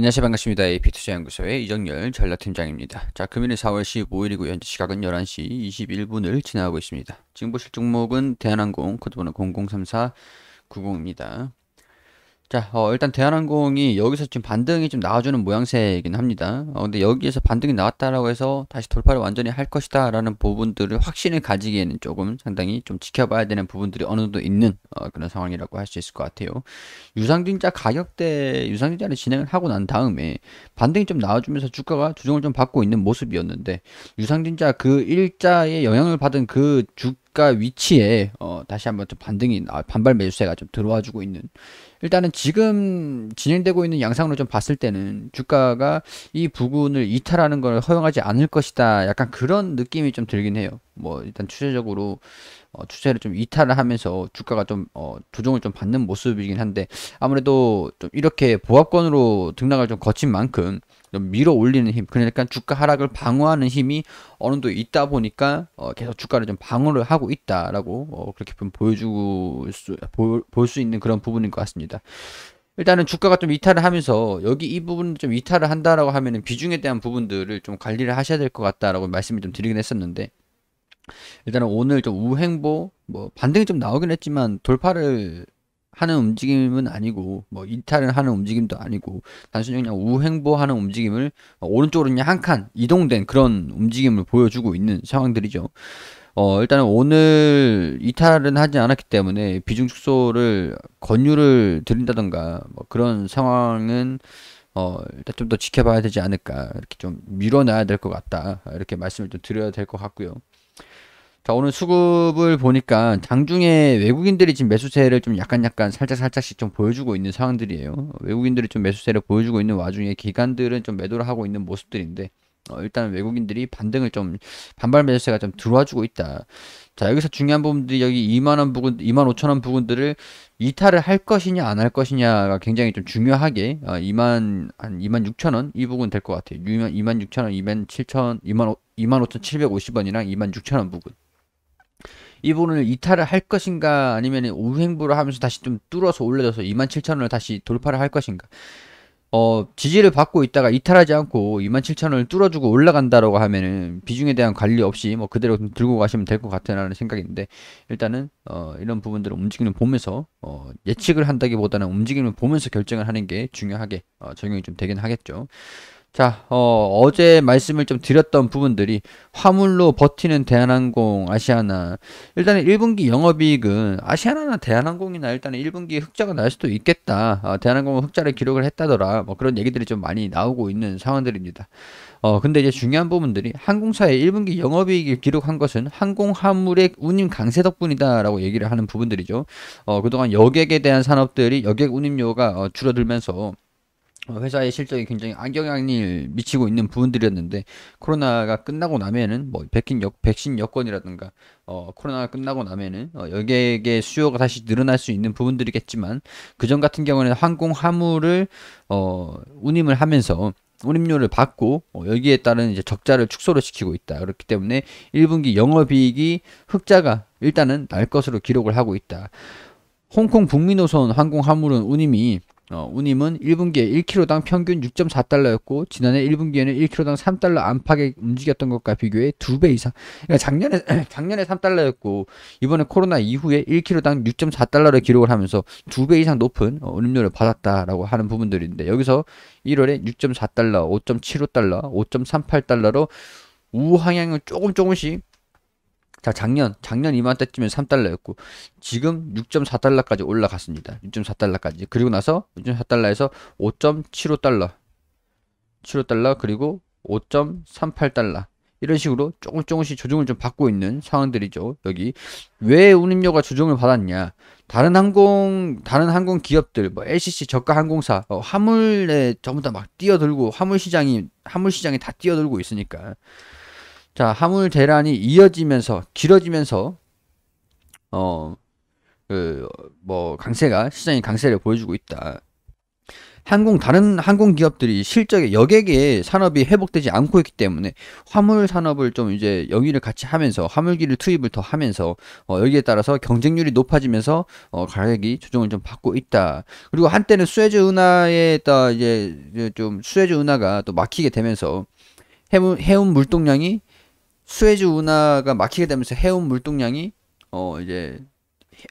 안녕하세요 반갑습니다. AP투자연구소의 이정열 전략팀장입니다. 자 금일은 4월 15일이고 현재 시각은 11시 21분을 지나고 있습니다. 지금 보실 종목은 대한항공 코드번호 003490입니다. 자, 어, 일단 대한항공이 여기서 지금 반등이 좀 나와주는 모양새이긴 합니다. 어, 근데 여기에서 반등이 나왔다라고 해서 다시 돌파를 완전히 할 것이다라는 부분들을 확신을 가지기에는 조금 상당히 좀 지켜봐야 되는 부분들이 어느 정도 있는 어, 그런 상황이라고 할 수 있을 것 같아요. 유상증자 가격대 유상증자를 진행을 하고 난 다음에 반등이 좀 나와주면서 주가가 조정을 좀 받고 있는 모습이었는데 유상증자 그 일자의 영향을 받은 그 주, 주가 위치에 어, 다시 한번 좀 반등이 아, 반발 매수세가 좀 들어와주고 있는 일단은 지금 진행되고 있는 양상으로 좀 봤을 때는 주가가 이 부분을 이탈하는 걸 허용하지 않을 것이다 약간 그런 느낌이 좀 들긴 해요. 뭐 일단 추세적으로 어, 추세를 좀 이탈을 하면서 주가가 좀 어, 조정을 좀 받는 모습이긴 한데 아무래도 좀 이렇게 보합권으로 등락을 좀 거친 만큼 좀 밀어 올리는 힘 그러니까 주가 하락을 방어하는 힘이 어느 정도 있다 보니까 어, 계속 주가를 좀 방어를 하고 있다라고 어, 그렇게 좀 보여주고 볼 수 있는 그런 부분인 것 같습니다. 일단은 주가가 좀 이탈을 하면서 여기 이 부분을 좀 이탈을 한다라고 하면은 비중에 대한 부분들을 좀 관리를 하셔야 될 것 같다라고 말씀을 좀 드리긴 했었는데 일단은 오늘 좀 우행보 뭐 반등이 좀 나오긴 했지만 돌파를 하는 움직임은 아니고 뭐 이탈을 하는 움직임도 아니고 단순히 그냥 우행보하는 움직임을 오른쪽으로 그냥 한 칸 이동된 그런 움직임을 보여주고 있는 상황들이죠. 어 일단은 오늘 이탈은 하지 않았기 때문에 비중 축소를 권유를 드린다던가 뭐 그런 상황은 어, 일단 좀 더 지켜봐야 되지 않을까 이렇게 좀 밀어놔야 될 것 같다 이렇게 말씀을 좀 드려야 될 것 같고요. 자, 그러니까 오늘 수급을 보니까 장중에 외국인들이 지금 매수세를 좀 약간 약간 살짝 살짝씩 좀 보여주고 있는 상황들이에요. 외국인들이 좀 매수세를 보여주고 있는 와중에 기관들은 좀 매도를 하고 있는 모습들인데 어, 일단 외국인들이 반등을 좀 반발 매수세가 좀 들어와주고 있다. 자 여기서 중요한 부분들이 여기 2만원 부근 2만 5천원 부근들을 이탈을 할 것이냐 안 할 것이냐가 굉장히 좀 중요하게 어, 2만 한 2만 6천원 이 부분 될 것 같아요 2만, 2만 6천원 2만 7천 2만 5, 2만 5천 750원이랑 2만 6천원 부분 이 부분을 이탈을 할 것인가 아니면 우행부를 하면서 다시 좀 뚫어서 올려줘서 2만 7천원을 다시 돌파를 할 것인가 어, 지지를 받고 있다가 이탈하지 않고 27,000원을 뚫어주고 올라간다라고 하면은 비중에 대한 관리 없이 뭐 그대로 들고 가시면 될 것 같다는 생각인데 일단은 어, 이런 부분들을 움직임을 보면서 어, 예측을 한다기보다는 움직임을 보면서 결정을 하는 게 중요하게 어, 적용이 좀 되긴 하겠죠. 자, 어, 제 말씀을 좀 드렸던 부분들이 화물로 버티는 대한항공, 아시아나. 일단은 1분기 영업이익은 아시아나나 대한항공이나 일단은 1분기 흑자가 날 수도 있겠다. 어, 대한항공은 흑자를 기록을 했다더라. 뭐 그런 얘기들이 좀 많이 나오고 있는 상황들입니다. 어, 근데 이제 중요한 부분들이 항공사의 1분기 영업이익을 기록한 것은 항공 화물의 운임 강세 덕분이다라고 얘기를 하는 부분들이죠. 어, 그동안 여객에 대한 산업들이 여객 운임료가 어, 줄어들면서 어, 회사의 실적이 굉장히 악영향을 미치고 있는 부분들이었는데 코로나가 끝나고 나면은 뭐 백신 여, 백신 여건이라든가 어 코로나가 끝나고 나면은 어, 여객의 수요가 다시 늘어날 수 있는 부분들이겠지만 그전 같은 경우는 에 항공 화물을 어 운임을 하면서 운임료를 받고 어, 여기에 따른 이제 적자를 축소를 시키고 있다. 그렇기 때문에 1분기 영업이익이 흑자가 일단은 날 것으로 기록을 하고 있다. 홍콩 북미노선 항공 화물은 운임이 어, 운임은 1분기에 1kg당 평균 6.4달러였고 지난해 1분기에는 1kg당 3달러 안팎에 움직였던 것과 비교해 2배 이상. 그러니까 작년에 작년에 3달러였고 이번에 코로나 이후에 1kg당 6.4달러를 기록을 하면서 2배 이상 높은 어, 운임료를 받았다라고 하는 부분들인데 여기서 1월에 6.4달러, 5.75달러, 5.38달러로 우항향은 조금 조금씩 자, 작년, 작년 이맘때쯤에 3달러였고, 지금 6.4달러까지 올라갔습니다. 6.4달러까지. 그리고 나서 6.4달러에서 5.75달러, 75달러, 그리고 5.38달러. 이런 식으로 조금 조금씩 조정을 좀 받고 있는 상황들이죠. 여기 왜 운임료가 조정을 받았냐? 다른 항공 다른 항공 기업들 뭐 LCC 저가 항공사 어, 화물에 전부 다 막 뛰어들고 화물 시장이 화물 시장에다 뛰어들고 있으니까 자, 화물 대란이 이어지면서 길어지면서 어 그 뭐 강세가 시장이 강세를 보여주고 있다. 항공 다른 항공 기업들이 실적에 여객의 산업이 회복되지 않고 있기 때문에 화물 산업을 좀 이제 영위를 같이 하면서 화물기를 투입을 더 하면서 어, 여기에 따라서 경쟁률이 높아지면서 어, 가격이 조정을 좀 받고 있다. 그리고 한때는 수에즈 운하에 다 이제 좀 수에즈 운하가 또 막히게 되면서 해운 물동량이 수에즈 운하가 막히게 되면서 해운 물동량이 어 이제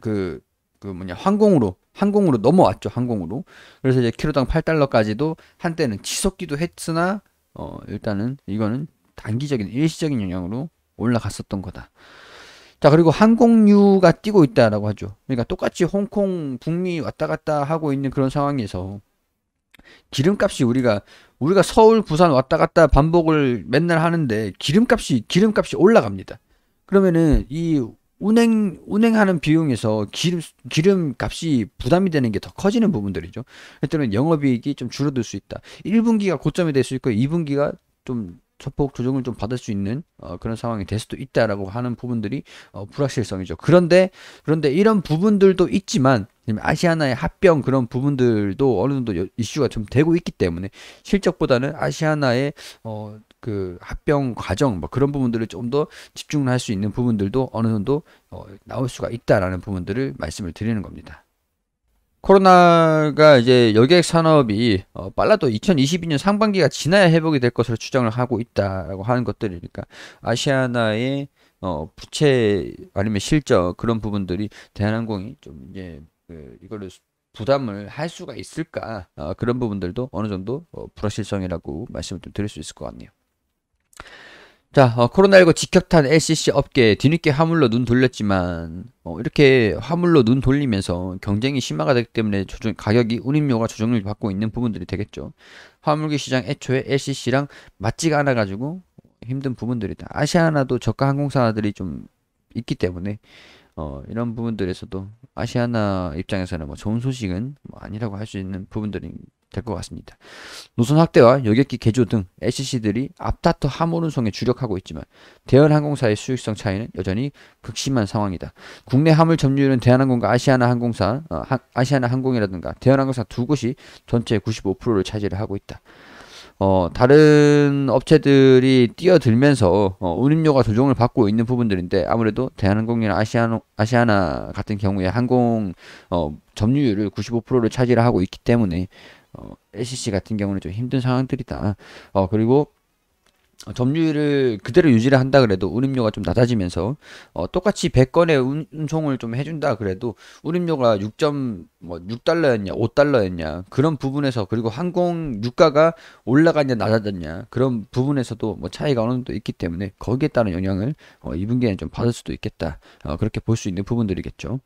그그 그 뭐냐 항공으로 항공으로 넘어왔죠 항공으로 그래서 이제 키로당 8달러까지도 한때는 치솟기도 했으나 어 일단은 이거는 단기적인 일시적인 영향으로 올라갔었던 거다. 자 그리고 항공유가 뛰고 있다라고 하죠. 그러니까 똑같이 홍콩 북미 왔다 갔다 하고 있는 그런 상황에서 기름값이 우리가 우리가 서울, 부산 왔다 갔다 반복을 맨날 하는데 기름값이 기름값이 올라갑니다. 그러면은 이 운행 운행하는 비용에서 기름 기름 값이 부담이 되는 게 더 커지는 부분들이죠. 일단은 영업이익이 좀 줄어들 수 있다. 1분기가 고점이 될 수 있고 2분기가 좀 소폭 조정을 좀 받을 수 있는 어, 그런 상황이 될 수도 있다라고 하는 부분들이 어, 불확실성이죠. 그런데 그런데 이런 부분들도 있지만 아시아나의 합병 그런 부분들도 어느 정도 이슈가 좀 되고 있기 때문에 실적보다는 아시아나의 어, 그 합병 과정 뭐 그런 부분들을 좀 더 집중할 수 있는 부분들도 어느 정도 어, 나올 수가 있다라는 부분들을 말씀을 드리는 겁니다. 코로나가 이제 여객 산업이 어, 빨라도 2022년 상반기가 지나야 회복이 될 것으로 추정을 하고 있다라고 하는 것들이니까 그러니까 아시아나의 어, 부채 아니면 실적 그런 부분들이 대한항공이 좀 이제 그 이거를 부담을 할 수가 있을까 어, 그런 부분들도 어느 정도 어, 불확실성이라고 말씀을 좀 드릴 수 있을 것 같네요. 자, 어, 코로나19 직격탄 LCC 업계 뒤늦게 화물로 눈 돌렸지만 어, 이렇게 화물로 눈 돌리면서 경쟁이 심화가되기 때문에 조정, 가격이 운임료가 조정을 받고 있는 부분들이 되겠죠. 화물기 시장 애초에 LCC랑 맞지가 않아가지고 힘든 부분들이다. 아시아나도 저가 항공사들이 좀 있기 때문에 어, 이런 부분들에서도 아시아나 입장에서는 뭐 좋은 소식은 뭐 아니라고 할 수 있는 부분들인 될것 같습니다. 노선 확대와 여객기 개조 등 LCC들이 앞다퉈 함오른송에 주력하고 있지만 대한 항공사의 수익성 차이는 여전히 극심한 상황이다. 국내 화물 점유율은 대한항공과 아시아나 항공사, 어, 아시아나 항공이라든가 대한항공사 두 곳이 전체 95%를 차지 하고 있다. 어, 다른 업체들이 뛰어들면서 어, 운임료가 조정을 받고 있는 부분들인데 아무래도 대한항공이나 아시아노, 아시아나 같은 경우에 항공 어, 점유율을 95%를 차지를 하고 있기 때문에 어, LCC 같은 경우는 좀 힘든 상황들이다. 어, 그리고 어, 점유율을 그대로 유지를 한다 그래도 운임료가 좀 낮아지면서 어, 똑같이 100건의 운송을 좀 해준다 그래도 운임료가 6.6달러였냐 뭐 5달러였냐 그런 부분에서 그리고 항공 유가가 올라가냐 낮아졌냐 그런 부분에서도 뭐 차이가 어느 정도 있기 때문에 거기에 따른 영향을 어, 2분기에는 좀 받을 수도 있겠다 어, 그렇게 볼 수 있는 부분들이겠죠.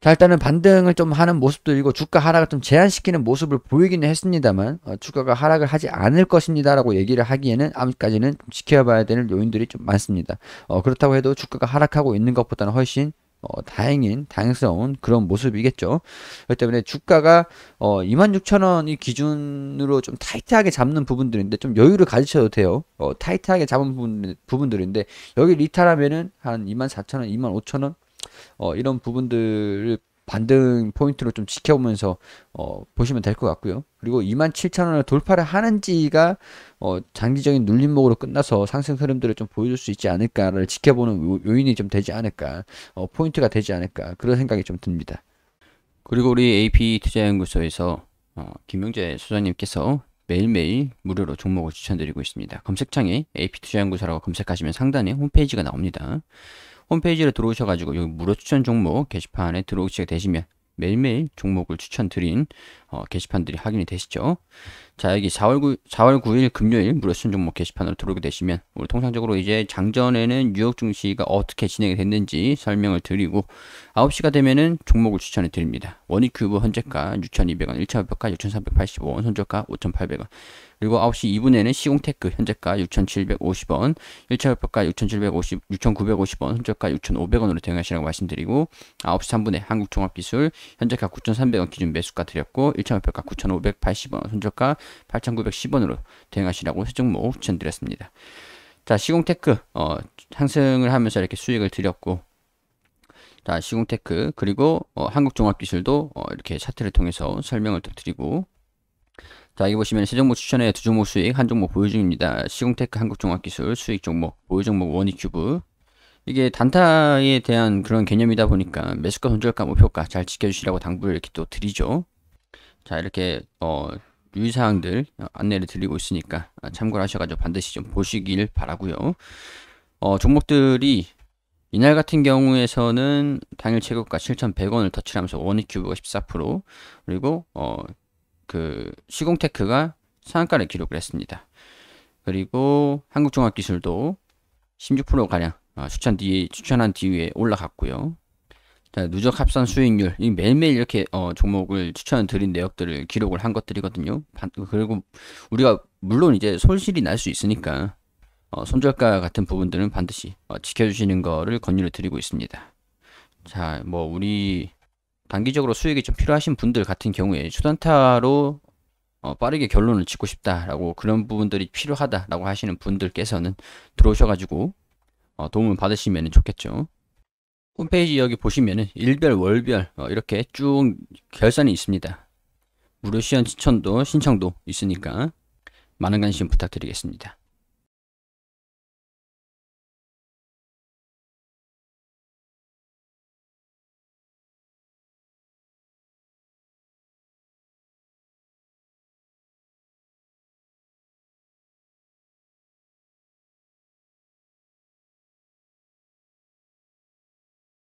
자 일단은 반등을 좀 하는 모습도 있고 주가 하락을 좀 제한시키는 모습을 보이기는 했습니다만 어, 주가가 하락을 하지 않을 것입니다라고 얘기를 하기에는 아직까지는 지켜봐야 되는 요인들이 좀 많습니다. 어, 그렇다고 해도 주가가 하락하고 있는 것보다는 훨씬 어, 다행인 다행스러운 그런 모습이겠죠. 그렇기 때문에 주가가 어, 26,000원이 기준으로 좀 타이트하게 잡는 부분들인데 좀 여유를 가지셔도 돼요. 어, 타이트하게 잡은 부분, 부분들인데 여기 리탈하면은 한 24,000원, 25,000원 어, 이런 부분들을 반등 포인트로 좀 지켜보면서 어, 보시면 될 것 같고요. 그리고 27,000원을 돌파를 하는지가 어, 장기적인 눌림목으로 끝나서 상승 흐름들을 좀 보여줄 수 있지 않을까를 지켜보는 요인이 좀 되지 않을까, 어, 포인트가 되지 않을까 그런 생각이 좀 듭니다. 그리고 우리 AP 투자연구소에서 어, 김명재 소장님께서 매일매일 무료로 종목을 추천드리고 있습니다. 검색창에 AP투자연구소라고 검색하시면 상단에 홈페이지가 나옵니다. 홈페이지로 들어오셔가지고 여기 무료 추천 종목 게시판에 들어오시게 되시면 매일매일 종목을 추천드린 어, 게시판들이 확인이 되시죠. 자 여기 4월 9, 4월 9일 금요일 무료신 종목 게시판으로 들어오게 되시면 오늘 통상적으로 이제 장전에는 뉴욕 증시가 어떻게 진행이 됐는지 설명을 드리고 9시가 되면은 종목을 추천해 드립니다. 원익 큐브 현재가 6,200원, 1차 목표가 6,385원, 선저가 5,800원. 그리고 9시 2분에는 시공테크 현재가 6,750원, 1차 목표가 6,750, 6,950원, 선저가 6,500원으로 대응하시라고 말씀드리고 9시 3분에 한국종합기술 현재가 9,300원 기준 매수가 드렸고 1차 목표가 9,580원, 선저가 8,910원으로 대응하시라고 세종모 추천드렸습니다. 자, 시공테크 어, 상승을 하면서 이렇게 수익을 드렸고 자, 시공테크 그리고 어, 한국종합기술도 어, 이렇게 차트를 통해서 설명을 드리고 자 여기 보시면 세 종목 추천에 두 종목 수익 한 종목 보유 중입니다. 시공테크 한국종합기술 수익 종목 보유 종목 원익큐브 이게 단타에 대한 그런 개념이다 보니까 매수가 손절가 목표가 잘 지켜주시라고 당부를 이렇게 또 드리죠. 자 이렇게 어 유의사항들 안내를 드리고 있으니까 참고를 하셔가지고 반드시 좀 보시길 바라고요 어, 종목들이 이날 같은 경우에서는 당일 최고가 7,100원을 터치하면서 원익큐브가 14% 그리고 어, 그 시공테크가 상한가를 기록을 했습니다. 그리고 한국종합기술도 16%가량 어, 추천 뒤 추천한 뒤에 올라갔고요. 네, 누적 합산 수익률 이 매일매일 이렇게 어, 종목을 추천드린 내역들을 기록을 한 것들이거든요. 그리고 우리가 물론 이제 손실이 날 수 있으니까 어, 손절가 같은 부분들은 반드시 어, 지켜주시는 거를 권유를 드리고 있습니다. 자, 뭐 우리 단기적으로 수익이 좀 필요하신 분들 같은 경우에 수단타로 어, 빠르게 결론을 짓고 싶다라고 그런 부분들이 필요하다라고 하시는 분들께서는 들어오셔가지고 어, 도움을 받으시면 좋겠죠. 홈페이지 여기 보시면은 일별 월별 어, 이렇게 쭉 결산이 있습니다. 무료 시연 추천도 신청도 있으니까 많은 관심 부탁드리겠습니다.